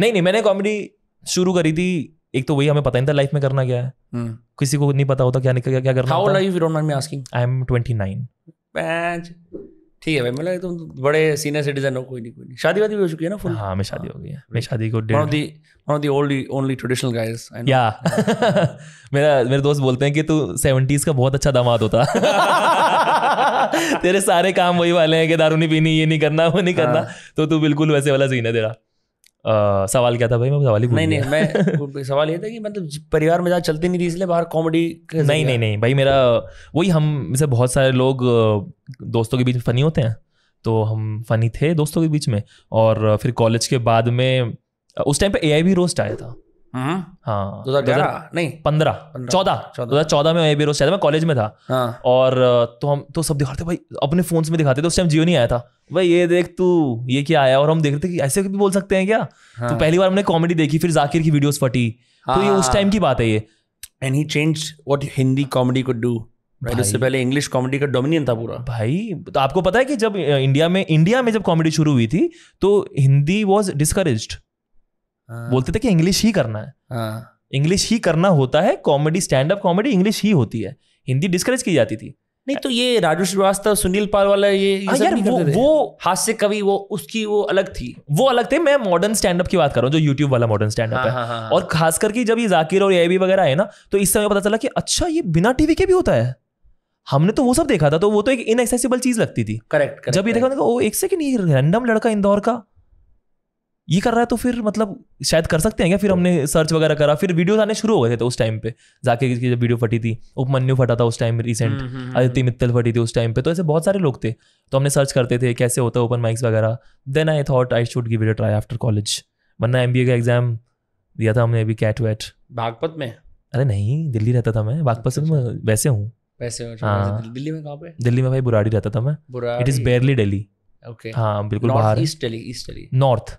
नहीं नहीं मैंने कॉमेडी शुरू करी थी एक तो वही हमें पता नहीं था लाइफ में करना क्या है hmm. किसी को नहीं पता होता क्या निकल क्या करना होता लाइफ आई एम 29 ठीक है भाई मतलब तुम तो बड़े सीनियर सिटीजन हो कोई नहीं कोई नहीं शादी वादी भी हो चुकी है ना फुल हाँ मैं शादी हो गई है हाँ। मैं शादी को one of of the old only traditional guys या मेरा मेरे दोस्त बोलते हैं कि तू सेवेंटीज का बहुत अच्छा दामाद होता तेरे सारे काम वही वाले हैं कि दारू नहीं पीनी ये नहीं करना वो नहीं करना हाँ। तो तू बिल्कुल वैसे वाला सीन है तेरा आ, सवाल क्या था भाई मैं सवाल ही नहीं नहीं मैं सवाल ये था कि मतलब परिवार में ज़्यादा चलती नहीं थी इसलिए बाहर कॉमेडी नहीं नहीं नहीं भाई मेरा वही हम जैसे बहुत सारे लोग दोस्तों के बीच फनी होते हैं तो हम फनी थे दोस्तों के बीच में और फिर कॉलेज के बाद में उस टाइम पे ए भी रोस्ट आया था हम्म। हाँ दो हजार नहीं पंद्रह चौदह चौदह में कॉलेज में था हाँ। और तो हम तो सब दिखाते दिखाते थे तो उस टाइम जियो नहीं आया था भाई ये देख तू ये क्या आया और हम देख रहे थे कि ऐसे भी बोल सकते हैं क्या हाँ। तो पहली बार हमने कॉमेडी देखी फिर जाकिर की वीडियोस फटी हाँ। तो ये उस टाइम हाँ। की बात है ये and he change what Hindi comedy could do right उससे पहले इंग्लिश कॉमेडी का डोमिनियन था पूरा भाई तो आपको पता है कि जब इंडिया में इंडिया में जब कॉमेडी शुरू हुई थी तो हिंदी वॉज डिस्करेज्ड हाँ। बोलते थे कि इंग्लिश ही करना है इंग्लिश हाँ। ही करना होता है comedy stand up comedy English ही होती है हिंदी डिस्करेज की जाती थी नहीं तो ये राजू श्रीवास्तव सुनील पाल वाला ये, ये आ, हाँ यार वो, वो हास्य कवि वो उसकी वो अलग थी वो अलग थे मैं मॉडर्न स्टैंड अप की बात कर रहा हूँ जो यूट्यूब वाला मॉडर्न स्टैंड अप है और खास करके जब ये जाकिर और एबी वगैरह आए ना तो इस समय पता चला कि अच्छा ये बिना टीवी के भी होता है हमने तो वो सब देखा था तो वो तो एक इनएक्सेसिबल चीज लगती थी करेक्ट जब ये देखा ओ एक सेकेंड ये रैंडम लड़का इंदौर का ये कर रहा है तो फिर मतलब शायद कर सकते हैं क्या फिर हमने सर्च वगैरह करा फिर वीडियोस आने शुरू हो गए थे तो उस टाइम पे जाके की जब वीडियो फटी थी उपमन्यु फटा था उस टाइम हम्म, रिसेंट हम्म, आदित्य हम्म। मित्तल फटी थी उस टाइम पे तो ऐसे बहुत सारे लोग थे तो हमने सर्च करते थे कैसे होता है ओपन माइक्स वगैरह then I thought I should give it try after college वरना एम का एग्जाम दिया था हमने अभी कैट वैट बागपत में अरे नहीं दिल्ली रहता था मैं बागपत से अच्छा, मैं वैसे हूँ वैसे अच्छा, हाँ दिल्ली में कहाँ पे दिल्ली में भाई बुराड़ी रहता था मैं it is barely Delhi okay हाँ बिल्कुल बाहर east Delhi east Delhi north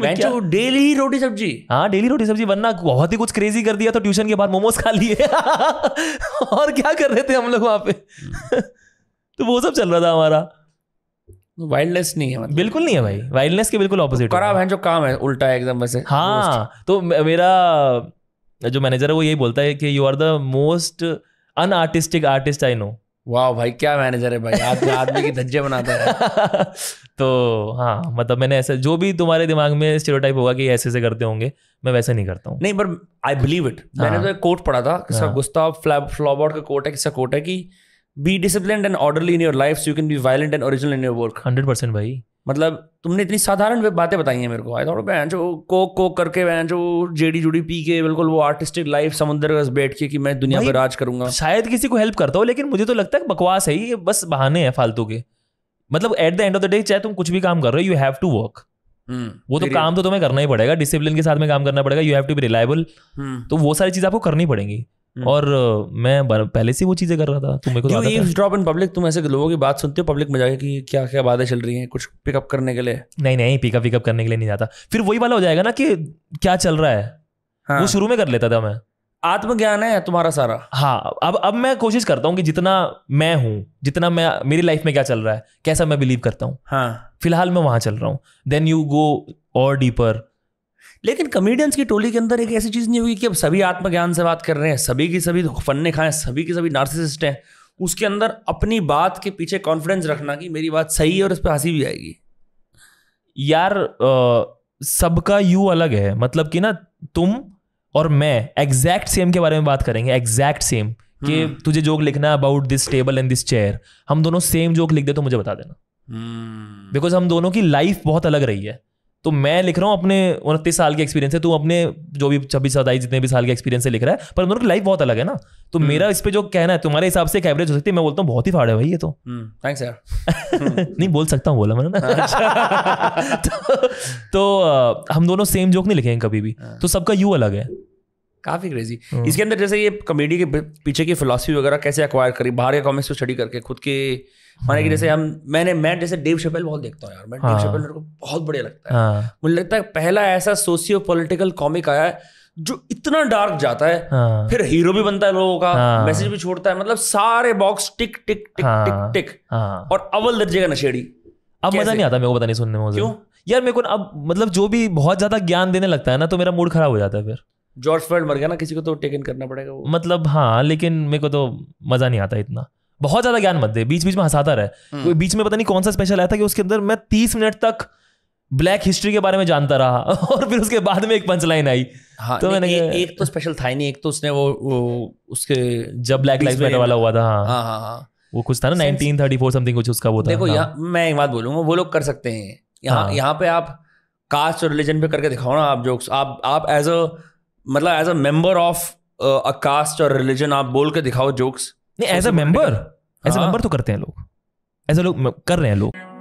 Delhi रोटी सब्जी हाँ डेली रोटी सब्जी बनना बहुत ही कुछ क्रेजी कर दिया तो ट्यूशन के बाद मोमोज खा लिए और क्या कर रहे थे हम लोग वहां पे तो वो सब चल रहा था हमारा वाइल्डनेस नहीं है मतलब बिल्कुल नहीं है भाई वाइल्डनेस के बिल्कुल ऑपोजिट करा है जो काम है उल्टा है एकदम वैसे हाँ तो मेरा जो मैनेजर है वो यही बोलता है कि you are the most unartistic artist I know वाह भाई क्या मैनेजर है भाई आदमी आदमी की धज्जे बनाता है तो हाँ मतलब मैंने ऐसा जो भी तुम्हारे दिमाग में स्टेरियोटाइप होगा कि ऐसे ऐसे करते होंगे मैं वैसे नहीं करता हूँ नहीं बट आई बिलीव इट मैंने तो एक कोट पढ़ा था किसका गुस्ता फ्लॉबॉर्ड का कोट है किसका कोट है कि be discipline and orderly in your life you can be violent and original in your work hundred percent भाई मतलब तुमने इतनी साधारण बातें बताई हैं मेरे को आई थोड़ा बहन जो कोक कोक करके बहन जो जेडी जुड़ी पी के बिल्कुल वो आर्टिस्टिक लाइफ समुद्र बस बैठ के कि मैं दुनिया पर राज करूंगा शायद किसी को हेल्प करता हो लेकिन मुझे तो लगता है बकवास है ये बस बहाने हैं फालतू के मतलब at the end of the day चाहे तुम कुछ भी काम कर रहे हो यू हैव टू वर्क वो तो काम तो तुम्हें करना ही पड़ेगा डिसिप्लिन के साथ में काम करना पड़ेगा you have to be reliable तो वो सारी चीज आपको करनी पड़ेगी हम्म। और मैं पहले से वो चीजें कर रहा था तुम तो मेरे को ईव्स ड्रॉप इन पब्लिक तुम ऐसे लोगों की बात सुनते हो पब्लिक में जाके कि क्या क्या बातें चल रही हैं कुछ पिकअप करने के लिए नहीं नहीं पिकअप पिकअप करने के लिए नहीं जाता फिर वही वाला हो जाएगा ना कि क्या चल रहा है हाँ। वो शुरू में कर लेता था मैं आत्मज्ञान है तुम्हारा सारा हाँ अब अब मैं कोशिश करता हूँ कि जितना मैं हूँ जितना मैं मेरी लाइफ में क्या चल रहा है कैसा मैं बिलीव करता हूँ हाँ फिलहाल मैं वहां चल रहा हूँ देन यू गो और डीपर लेकिन कमेडियंस की टोली के अंदर एक ऐसी चीज़ नहीं होगी कि अब सभी आत्मज्ञान से बात कर रहे हैं सभी की सभी फन्ने खाएं सभी की सभी नार्सिसिस्ट हैं उसके अंदर अपनी बात के पीछे कॉन्फिडेंस रखना कि मेरी बात सही है और इस पर हंसी भी आएगी यार सबका यू अलग है मतलब कि ना तुम और मैं एग्जैक्ट सेम के बारे में बात करेंगे एग्जैक्ट सेम कि हम्म। तुझे जोक लिखना about this table and this chair हम दोनों सेम जोक लिख दे तो मुझे बता देना बिकॉज हम्म। hmm. हम दोनों की लाइफ बहुत अलग रही है तो मैं लिख रहा हूँ अपने उनतीस साल के एक्सपीरियंस से तू अपने जो भी छब्बीस सताईस जितने भी साल के एक्सपीरियंस से लिख रहा है पर दोनों की लाइफ बहुत अलग है ना तो हम्म। मेरा इस पर जो कहना है तुम्हारे हिसाब से एवरेज हो सकती है मैं बोलता हूँ बहुत ही फाड़ है भाई ये तो थैंक्स हम्म, यार नहीं बोल सकता हूँ बोला मैंने ना हाँ। तो, तो हम दोनों सेम जोक नहीं लिखेंगे कभी भी हाँ। तो सबका यू अलग है काफी क्रेजी हम्म। इसके अंदर जैसे ये कॉमेडी के पीछे की फिलॉसफी वगैरह कैसे अक्वायर करी बाहर के कॉमिक्स को स्टडी करके खुद के माने कि जैसे हम्म। हम मैंने मैं जैसे डेव शपेल बहुत देखता हूँ यार मैं डेव हाँ। शपेल को बहुत बढ़िया लगता है हाँ। मुझे लगता है पहला ऐसा सोशियो पोलिटिकल कॉमिक आया है जो इतना डार्क जाता है हाँ। फिर हीरो भी बनता है लोगों का हाँ। मैसेज भी छोड़ता है मतलब सारे बॉक्स टिक टिक टिक हाँ। टिक टिक हाँ। और अव्वल दर्जे का नशेड़ी अब मजा नहीं आता मेरे को पता नहीं सुनने में क्यों यार मेरे को अब मतलब जो भी बहुत ज्यादा ज्ञान देने लगता है ना तो मेरा मूड खराब हो जाता है फिर जॉर्ज फ्लॉयड मर गया ना किसी को तो टेक इन करना पड़ेगा वो मतलब हाँ लेकिन मेरे को तो मजा नहीं आता इतना बहुत ज्यादा ज्ञान मत दे बीच बीच में हंसाता रहे हम्म। कोई बीच में पता नहीं कौन सा स्पेशल आया था कि उसके अंदर मैं तीस मिनट तक ब्लैक हिस्ट्री के बारे में जानता रहा और फिर उसके बाद में एक पंच लाइन आई हाँ, तो मैंने ए, एक तो स्पेशल था ही नहीं एक तो उसने वो, वो उसके जब ब्लैक लाइफ मैटर वाला हुआ था हाँ।, हाँ हाँ हाँ, हाँ। वो कुछ था ना नाइनटीन थर्टी फोर समथिंग कुछ उसका वो था देखो हाँ। यहाँ मैं एक बात बोलूंगा वो लोग कर सकते हैं यहाँ हाँ। यहाँ पे आप कास्ट और रिलीजन पे करके दिखाओ ना आप जोक्स आप आप एज अ मतलब as a member of a caste और रिलीजन आप बोल के दिखाओ जोक्स नहीं as a member as a member तो करते हैं लोग एज अ लोग कर रहे हैं लोग